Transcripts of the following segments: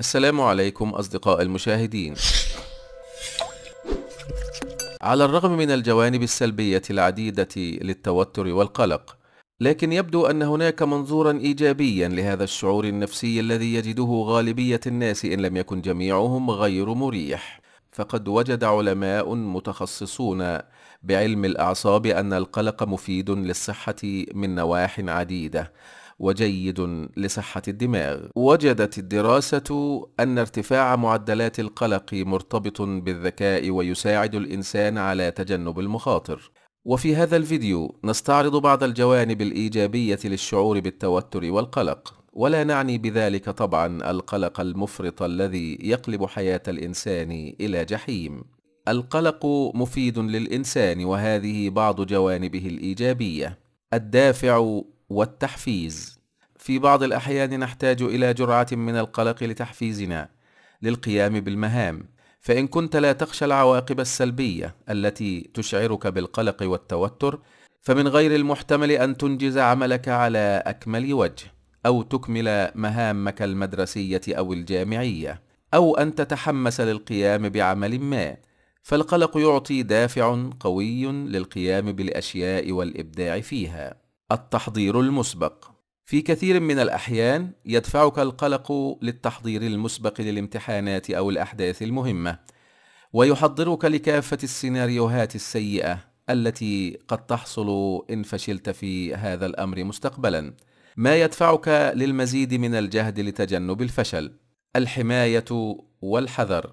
السلام عليكم أصدقاء المشاهدين على الرغم من الجوانب السلبية العديدة للتوتر والقلق لكن يبدو أن هناك منظورا إيجابيا لهذا الشعور النفسي الذي يجده غالبية الناس إن لم يكن جميعهم غير مريح فقد وجد علماء متخصصون بعلم الأعصاب أن القلق مفيد للصحة من نواح عديدة وجيد لصحة الدماغ وجدت الدراسة أن ارتفاع معدلات القلق مرتبط بالذكاء ويساعد الإنسان على تجنب المخاطر وفي هذا الفيديو نستعرض بعض الجوانب الإيجابية للشعور بالتوتر والقلق ولا نعني بذلك طبعا القلق المفرط الذي يقلب حياة الإنسان إلى جحيم القلق مفيد للإنسان وهذه بعض جوانبه الإيجابية الدافع والتحفيز في بعض الأحيان نحتاج إلى جرعة من القلق لتحفيزنا للقيام بالمهام فإن كنت لا تخشى العواقب السلبية التي تشعرك بالقلق والتوتر فمن غير المحتمل أن تنجز عملك على أكمل وجه أو تكمل مهامك المدرسية أو الجامعية أو أن تتحمس للقيام بعمل ما فالقلق يعطي دافع قوي للقيام بالأشياء والإبداع فيها التحضير المسبق في كثير من الأحيان يدفعك القلق للتحضير المسبق للامتحانات أو الأحداث المهمة، ويحضرك لكافة السيناريوهات السيئة التي قد تحصل إن فشلت في هذا الأمر مستقبلا، ما يدفعك للمزيد من الجهد لتجنب الفشل، الحماية والحذر.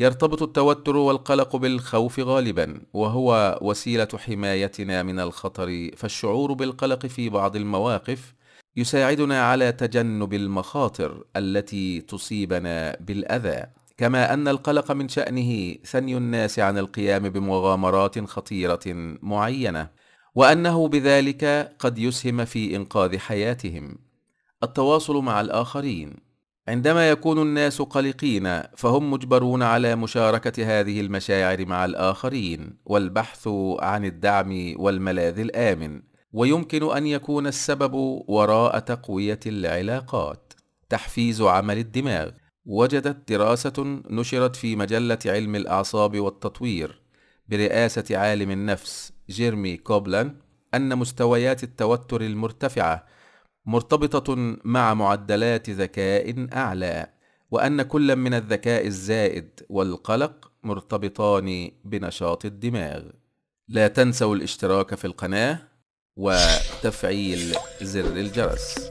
يرتبط التوتر والقلق بالخوف غالبا وهو وسيله حمايتنا من الخطر فالشعور بالقلق في بعض المواقف يساعدنا على تجنب المخاطر التي تصيبنا بالاذى كما ان القلق من شانه ثني الناس عن القيام بمغامرات خطيره معينه وانه بذلك قد يسهم في انقاذ حياتهم التواصل مع الاخرين عندما يكون الناس قلقين فهم مجبرون على مشاركه هذه المشاعر مع الاخرين والبحث عن الدعم والملاذ الامن ويمكن ان يكون السبب وراء تقويه العلاقات تحفيز عمل الدماغ وجدت دراسه نشرت في مجله علم الاعصاب والتطوير برئاسه عالم النفس جيرمي كوبلان ان مستويات التوتر المرتفعه مرتبطة مع معدلات ذكاء أعلى، وأن كل من الذكاء الزائد والقلق مرتبطان بنشاط الدماغ. لا تنسوا الاشتراك في القناة وتفعيل زر الجرس